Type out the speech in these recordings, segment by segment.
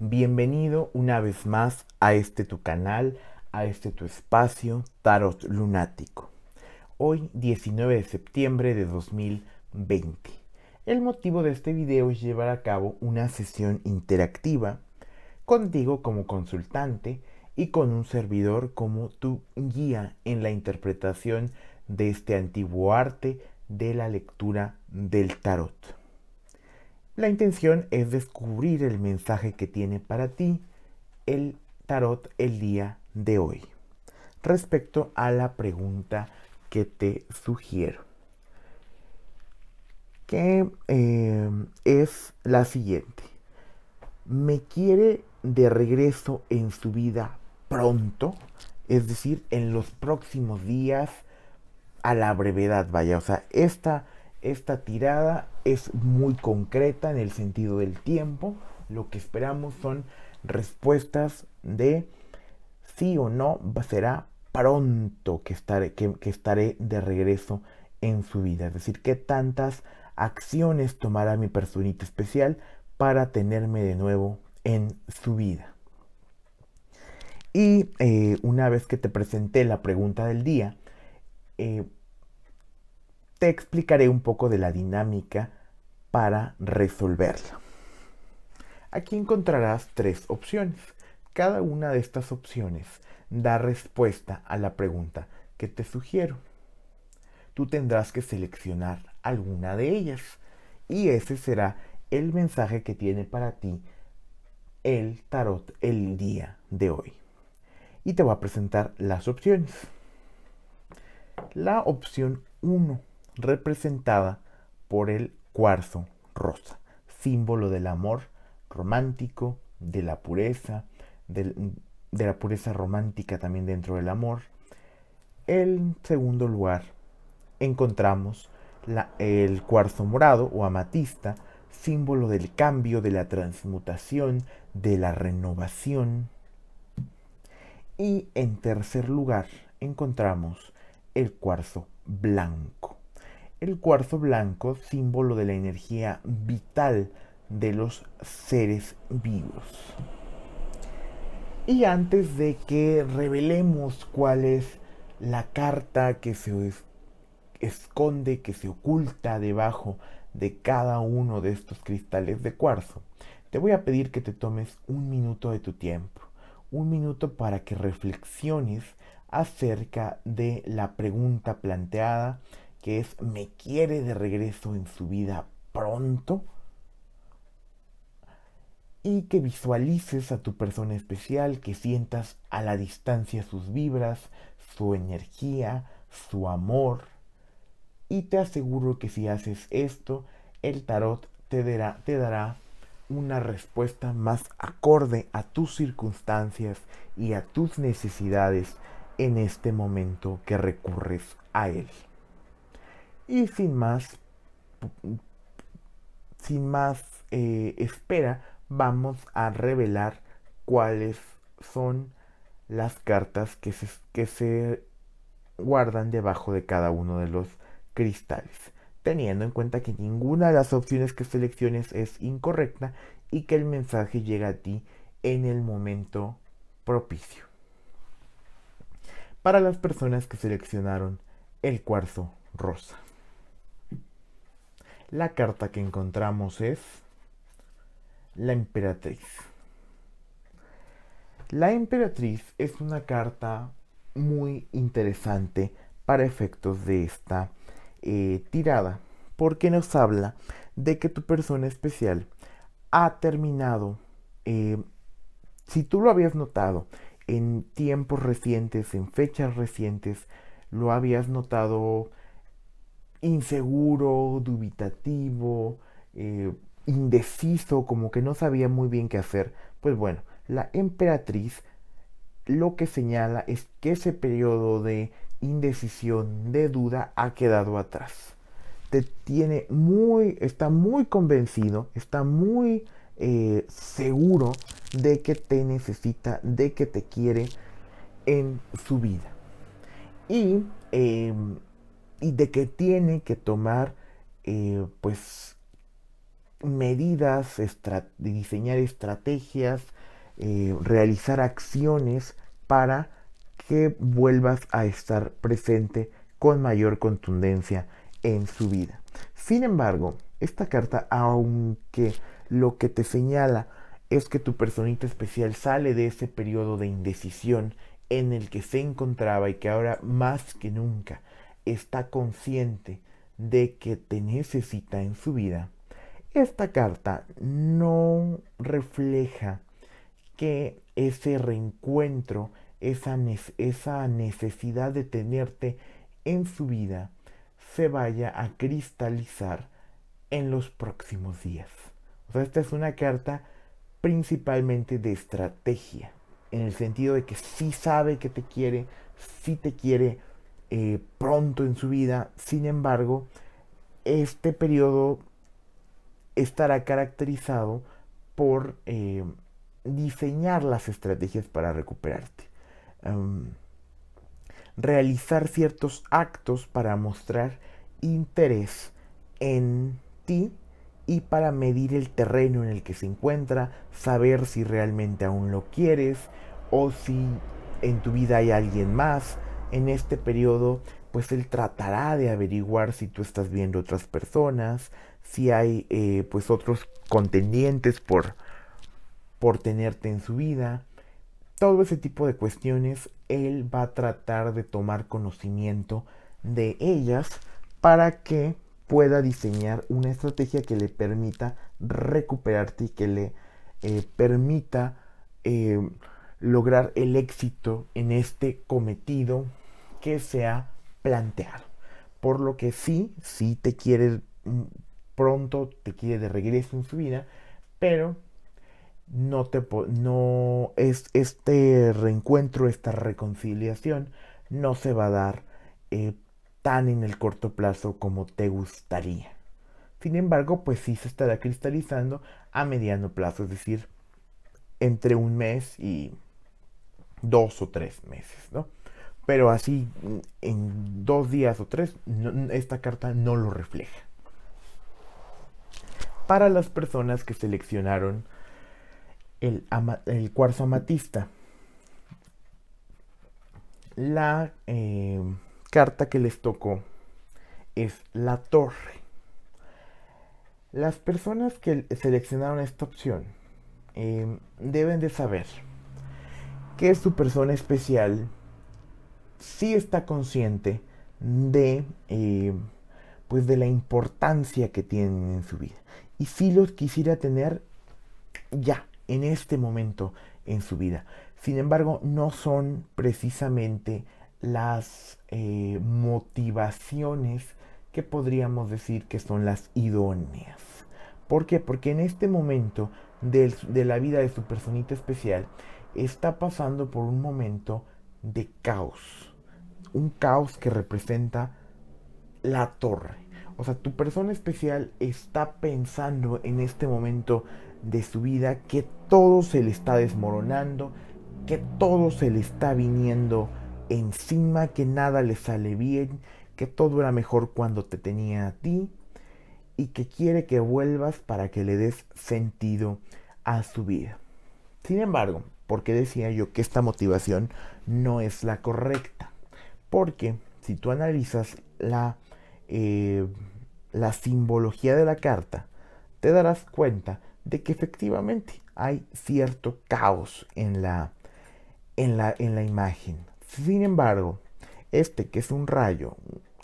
Bienvenido una vez más a este tu canal, a este tu espacio, Tarot Lunático. Hoy 19 de septiembre de 2020. El motivo de este video es llevar a cabo una sesión interactiva contigo como consultante y con un servidor como tu guía en la interpretación de este antiguo arte de la lectura del tarot. La intención es descubrir el mensaje que tiene para ti el tarot el día de hoy respecto a la pregunta que te sugiero, que em, es la siguiente. ¿Me quiere de regreso en su vida pronto? Es decir, en los próximos días, a la brevedad, vaya. O sea, esta, esta tirada es muy concreta en el sentido del tiempo. Lo que esperamos son respuestas de sí o no será pronto que estaré, de regreso en su vida. Es decir, qué tantas acciones tomará mi personita especial para tenerme de nuevo en su vida. Y eh, una vez que te presenté la pregunta del día, eh, te explicaré un poco de la dinámica para resolverla. Aquí encontrarás tres opciones. Cada una de estas opciones da respuesta a la pregunta que te sugiero. Tú tendrás que seleccionar alguna de ellas y ese será el mensaje que tiene para ti el tarot el día de hoy. Y te va a presentar las opciones. La opción 1, representada por el cuarzo rosa, símbolo del amor romántico, de la pureza, de la pureza romántica también dentro del amor. En segundo lugar, encontramos el cuarzo morado o amatista, símbolo del cambio, de la transmutación, de la renovación. Y en tercer lugar, encontramos el cuarzo blanco, el cuarzo blanco, símbolo de la energía vital de los seres vivos. Y antes de que revelemos cuál es la carta que se esconde, que se oculta debajo de cada uno de estos cristales de cuarzo, te voy a pedir que te tomes un minuto de tu tiempo, un minuto para que reflexiones acerca de la pregunta planteada que es me quiere de regreso en su vida pronto y que visualices a tu persona especial, que sientas a la distancia sus vibras, su energía, su amor. Y te aseguro que si haces esto, el tarot te dará, te dará una respuesta más acorde a tus circunstancias y a tus necesidades en este momento que recurres a él. Y sin más, sin más eh, espera, vamos a revelar cuáles son las cartas que se, que se guardan debajo de cada uno de los cristales, teniendo en cuenta que ninguna de las opciones que selecciones es incorrecta y que el mensaje llega a ti en el momento propicio. Para las personas que seleccionaron el cuarzo rosa. La carta que encontramos es la emperatriz. La emperatriz es una carta muy interesante para efectos de esta eh, tirada, porque nos habla de que tu persona especial ha terminado, eh, si tú lo habías notado en tiempos recientes, en fechas recientes, lo habías notado inseguro, dubitativo, eh, indeciso, como que no sabía muy bien qué hacer, pues bueno, la emperatriz lo que señala es que ese periodo de indecisión, de duda, ha quedado atrás. Te tiene muy, está muy convencido, está muy eh, seguro de que te necesita, de que te quiere en su vida. Y em, y de que tiene que tomar eh, pues medidas, diseñar estrategias, eh, realizar acciones para que vuelvas a estar presente con mayor contundencia en su vida. Sin embargo, esta carta, aunque lo que te señala es que tu personita especial sale de ese periodo de indecisión en el que se encontraba y que ahora más que nunca está consciente de que te necesita en su vida, esta carta no refleja que ese reencuentro, esa, esa necesidad de tenerte en su vida, se vaya a cristalizar en los próximos días. O sea, esta es una carta principalmente de estrategia, en el sentido de que sí sabe que te quiere, sí te quiere, eh, pronto en su vida. Sin embargo, este periodo estará caracterizado por eh, diseñar las estrategias para recuperarte. Em, realizar ciertos actos para mostrar interés en ti y para medir el terreno en el que se encuentra, saber si realmente aún lo quieres o si en tu vida hay alguien más, en este periodo, pues él tratará de averiguar si tú estás viendo otras personas, si hay eh, pues otros contendientes por, por tenerte en su vida. Todo ese tipo de cuestiones, él va a tratar de tomar conocimiento de ellas para que pueda diseñar una estrategia que le permita recuperarte y que le eh, permita eh, lograr el éxito en este cometido que se ha planteado. Por lo que sí, sí te quiere mm, pronto, te quiere de regreso en su vida, pero no te no es este reencuentro, esta reconciliación no se va a dar eh, tan en el corto plazo como te gustaría. Sin embargo, pues sí se estará cristalizando a mediano plazo, es decir, entre un mes y dos o tres meses, ¿no? pero así en dos días o tres, esta carta no lo refleja. Para las personas que seleccionaron el, cuarzo amatista, la eh, carta que les tocó es la torre. Las personas que seleccionaron esta opción eh, deben de saber que su persona especial sí está consciente de, eh, pues de la importancia que tienen en su vida. Y sí los quisiera tener ya, en este momento en su vida. Sin embargo, no son precisamente las eh, motivaciones que podríamos decir que son las idóneas. ¿Por qué? Porque en este momento de la vida de su personita especial está pasando por un momento de caos un caos que representa la torre. O sea, tu persona especial está pensando en este momento de su vida que todo se le está desmoronando, que todo se le está viniendo encima, que nada le sale bien, que todo era mejor cuando te tenía a ti y que quiere que vuelvas para que le des sentido a su vida. Sin embargo, porque decía yo que esta motivación no es la correcta? Porque si tú analizas la, eh, la simbología de la carta, te darás cuenta de que efectivamente hay cierto caos en la, en la, en la imagen. Sin embargo, este que es un rayo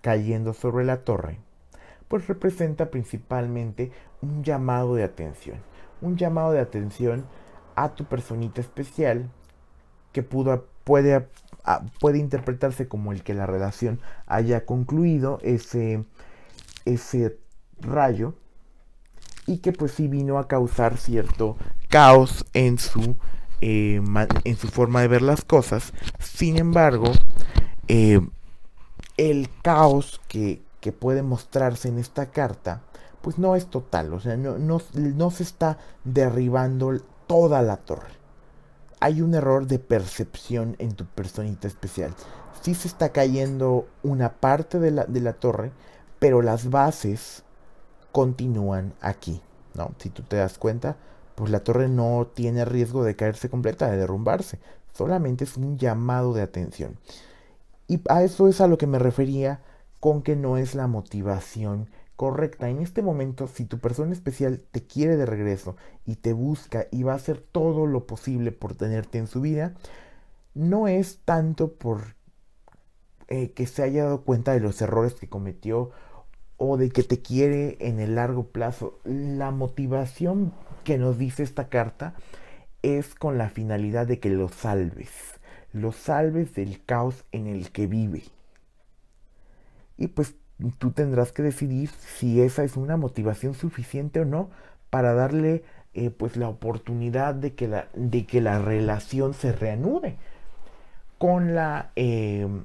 cayendo sobre la torre, pues representa principalmente un llamado de atención. Un llamado de atención a tu personita especial que pudo, puede Ah, puede interpretarse como el que la relación haya concluido ese, ese rayo y que pues sí vino a causar cierto caos en su, eh, en su forma de ver las cosas. Sin embargo, eh, el caos que, puede mostrarse en esta carta, pues no es total, o sea, no se está derribando toda la torre hay un error de percepción en tu personita especial. Sí se está cayendo una parte de la, torre, pero las bases continúan aquí, ¿no? Si tú te das cuenta, pues la torre no tiene riesgo de caerse completa, de derrumbarse. Solamente es un llamado de atención. Y a eso es a lo que me refería con que no es la motivación correcta. En este momento, si tu persona especial te quiere de regreso y te busca y va a hacer todo lo posible por tenerte en su vida, no es tanto por eh, que se haya dado cuenta de los errores que cometió o de que te quiere en el largo plazo. La motivación que nos dice esta carta es con la finalidad de que lo salves, lo salves del caos en el que vive. Y pues tú tendrás que decidir si esa es una motivación suficiente o no para darle eh, pues la oportunidad de que la, de que la relación se reanude con la em,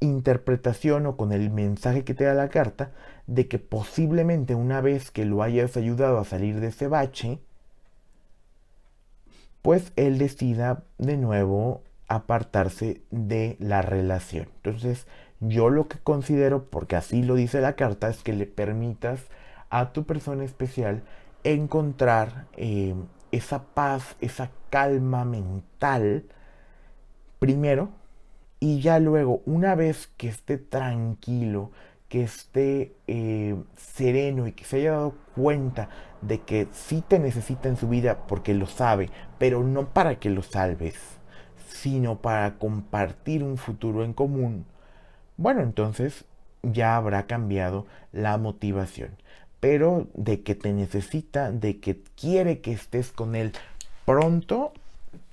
interpretación o con el mensaje que te da la carta de que posiblemente una vez que lo hayas ayudado a salir de ese bache, pues él decida de nuevo apartarse de la relación. Entonces, yo lo que considero, porque así lo dice la carta, es que le permitas a tu persona especial encontrar eh, esa paz, esa calma mental primero y ya luego, una vez que esté tranquilo, que esté eh, sereno y que se haya dado cuenta de que sí te necesita en su vida porque lo sabe, pero no para que lo salves, sino para compartir un futuro en común, bueno, entonces ya habrá cambiado la motivación. Pero de que te necesita, de que quiere que estés con él pronto,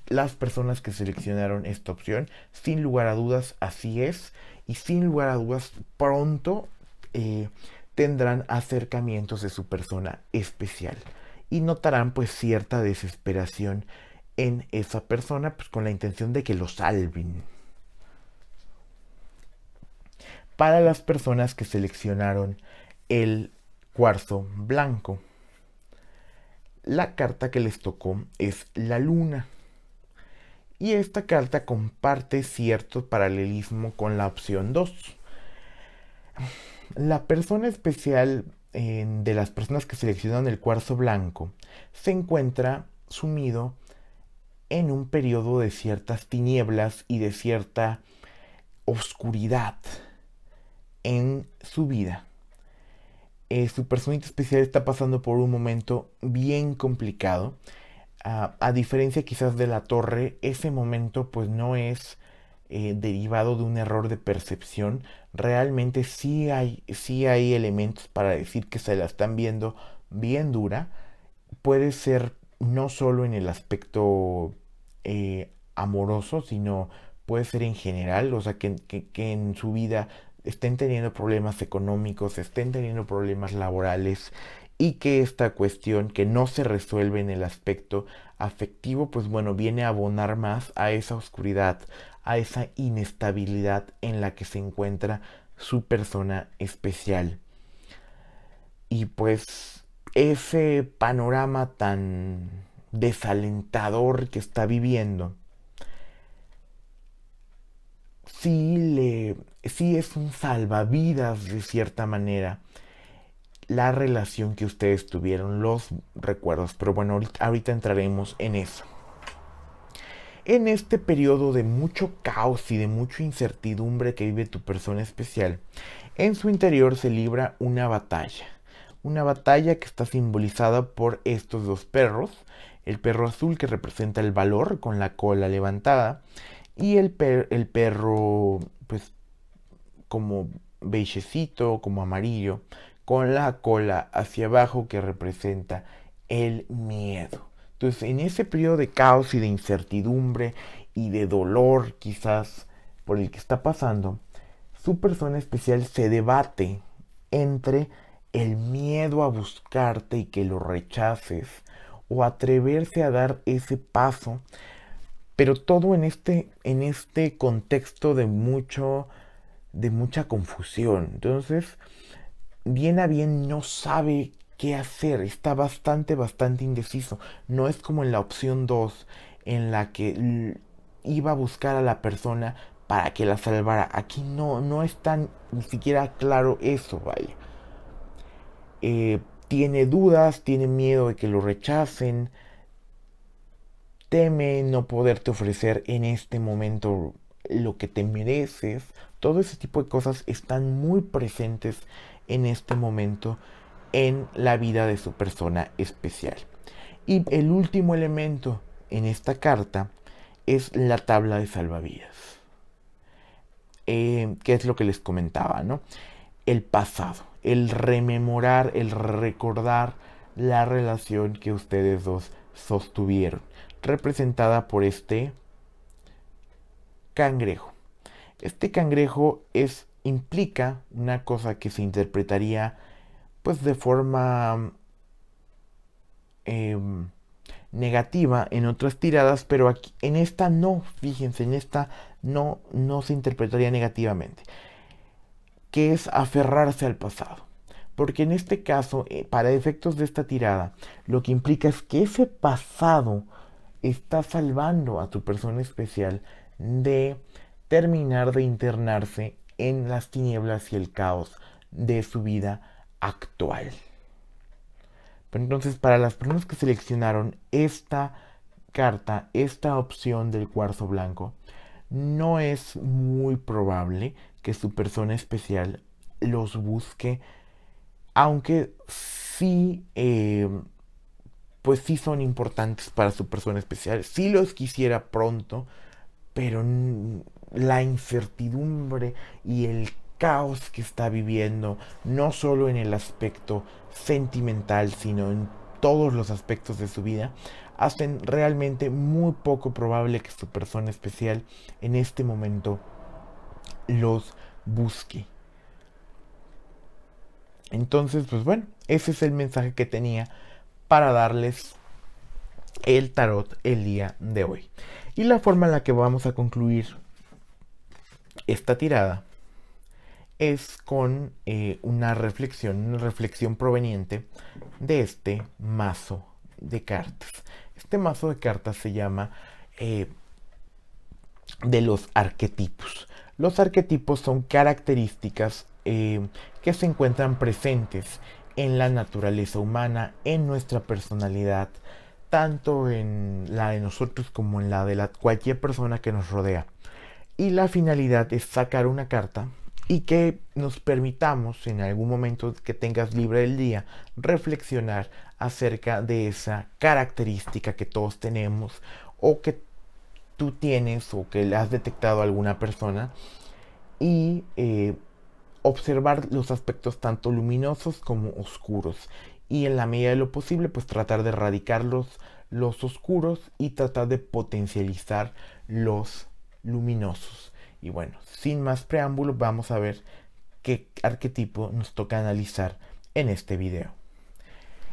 las personas que seleccionaron esta opción, sin lugar a dudas, así es. Y sin lugar a dudas, pronto eh, tendrán acercamientos de su persona especial. Y notarán pues cierta desesperación en esa persona, pues, con la intención de que lo salven para las personas que seleccionaron el cuarzo blanco. La carta que les tocó es la luna. Y esta carta comparte cierto paralelismo con la opción 2. La persona especial de las personas que seleccionan el cuarzo blanco se encuentra sumido en un periodo de ciertas tinieblas y de cierta oscuridad en su vida. Eh, su personita especial está pasando por un momento bien complicado. Ah, a diferencia quizás de la torre, ese momento pues no es eh, derivado de un error de percepción. Realmente sí hay, hay elementos para decir que se la están viendo bien dura. Puede ser no solo en el aspecto eh, amoroso, sino puede ser en general, o sea, que, que, en su vida estén teniendo problemas económicos, estén teniendo problemas laborales y que esta cuestión que no se resuelve en el aspecto afectivo, pues bueno, viene a abonar más a esa oscuridad, a esa inestabilidad en la que se encuentra su persona especial. Y pues ese panorama tan desalentador que está viviendo, sí, le, es un salvavidas de cierta manera la relación que ustedes tuvieron, los recuerdos. Pero bueno, ahorita, ahorita, entraremos en eso. En este periodo de mucho caos y de mucha incertidumbre que vive tu persona especial, en su interior se libra una batalla. Una batalla que está simbolizada por estos dos perros. El perro azul que representa el valor con la cola levantada y el, el perro, pues, como bellecito como amarillo, con la cola hacia abajo que representa el miedo. Entonces, en ese periodo de caos y de incertidumbre y de dolor quizás por el que está pasando, su persona especial se debate entre el miedo a buscarte y que lo rechaces o atreverse a dar ese paso pero todo en este, en este contexto de, mucho, de mucha confusión. Entonces, bien a bien no sabe qué hacer. Está bastante, bastante indeciso. No es como en la opción 2, en la que iba a buscar a la persona para que la salvara. Aquí no, no es tan ni siquiera claro eso, vaya. Eh, tiene dudas, tiene miedo de que lo rechacen teme no poderte ofrecer en este momento lo que te mereces. Todo ese tipo de cosas están muy presentes en este momento en la vida de su persona especial. Y el último elemento en esta carta es la tabla de salvavidas. Eh, ¿Qué es lo que les comentaba? ¿no? El pasado, el rememorar, el recordar la relación que ustedes dos sostuvieron representada por este cangrejo. Este cangrejo es implica una cosa que se interpretaría pues de forma em, negativa en otras tiradas, pero aquí en esta no, fíjense, en esta no, no se interpretaría negativamente, que es aferrarse al pasado. Porque en este caso, eh, para efectos de esta tirada, lo que implica es que ese pasado está salvando a su persona especial de terminar de internarse en las tinieblas y el caos de su vida actual. entonces, para las personas que seleccionaron esta carta, esta opción del cuarzo blanco, no es muy probable que su persona especial los busque, aunque sí eh, pues sí son importantes para su persona especial. Sí los quisiera pronto, pero la incertidumbre y el caos que está viviendo, no solo en el aspecto sentimental, sino en todos los aspectos de su vida, hacen realmente muy poco probable que su persona especial en este momento los busque. Entonces, pues bueno, ese es el mensaje que tenía para darles el tarot el día de hoy. Y la forma en la que vamos a concluir esta tirada es con eh, una reflexión, una reflexión proveniente de este mazo de cartas. Este mazo de cartas se llama eh, de los arquetipos. Los arquetipos son características eh, que se encuentran presentes en la naturaleza humana, en nuestra personalidad, tanto en la de nosotros como en la de cualquier persona que nos rodea. Y la finalidad es sacar una carta y que nos permitamos en algún momento que tengas libre el día reflexionar acerca de esa característica que todos tenemos o que tú tienes o que le has detectado a alguna persona y eh, observar los aspectos tanto luminosos como oscuros y en la medida de lo posible pues tratar de erradicar los oscuros y tratar de potencializar los luminosos. Y bueno, sin más preámbulo vamos a ver qué arquetipo nos toca analizar en este video.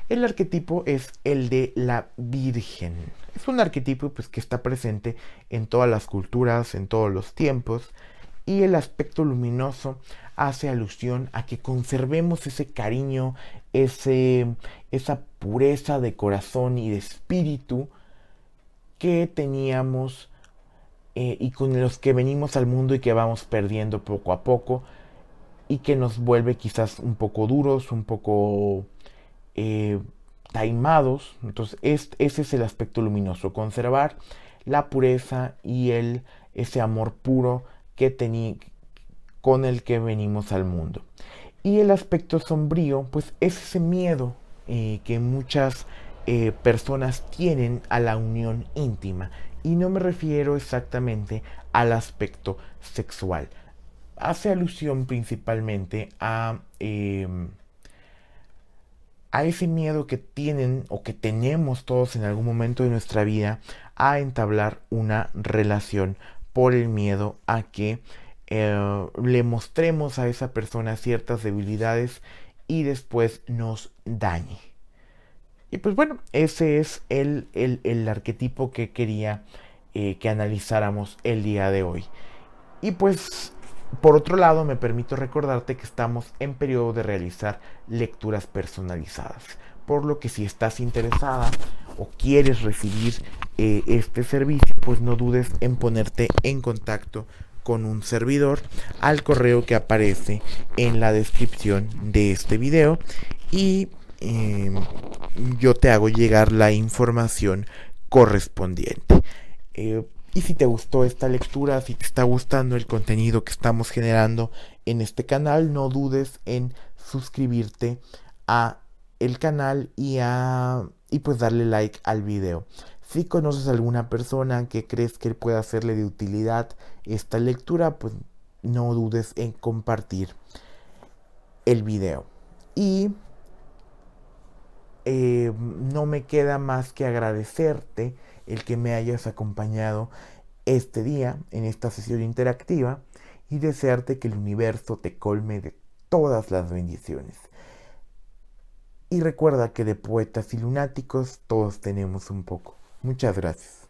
El arquetipo es el de la Virgen. Es un arquetipo pues, que está presente en todas las culturas, en todos los tiempos y el aspecto luminoso hace alusión a que conservemos ese cariño, ese, esa pureza de corazón y de espíritu que teníamos eh, y con los que venimos al mundo y que vamos perdiendo poco a poco y que nos vuelve quizás un poco duros, un poco eh, taimados. Entonces ese es el aspecto luminoso, conservar la pureza y el, ese amor puro que tenía, con el que venimos al mundo. Y el aspecto sombrío, pues es ese miedo eh, que muchas eh, personas tienen a la unión íntima. Y no me refiero exactamente al aspecto sexual. Hace alusión principalmente a, em, a ese miedo que tienen o que tenemos todos en algún momento de nuestra vida a entablar una relación por el miedo a que eh, le mostremos a esa persona ciertas debilidades y después nos dañe. Y pues bueno, ese es el, arquetipo que quería eh, que analizáramos el día de hoy. Y pues por otro lado, me permito recordarte que estamos en periodo de realizar lecturas personalizadas, por lo que si estás interesada o quieres recibir eh, este servicio, pues no dudes en ponerte en contacto con un servidor al correo que aparece en la descripción de este video y em, yo te hago llegar la información correspondiente. Eh, y si te gustó esta lectura, si te está gustando el contenido que estamos generando en este canal, no dudes en suscribirte a el canal y a y pues darle like al video. Si conoces a alguna persona que crees que pueda hacerle de utilidad esta lectura, pues no dudes en compartir el video. Y eh, no me queda más que agradecerte el que me hayas acompañado este día en esta sesión interactiva y desearte que el universo te colme de todas las bendiciones. Y recuerda que de poetas y lunáticos todos tenemos un poco. Muchas gracias.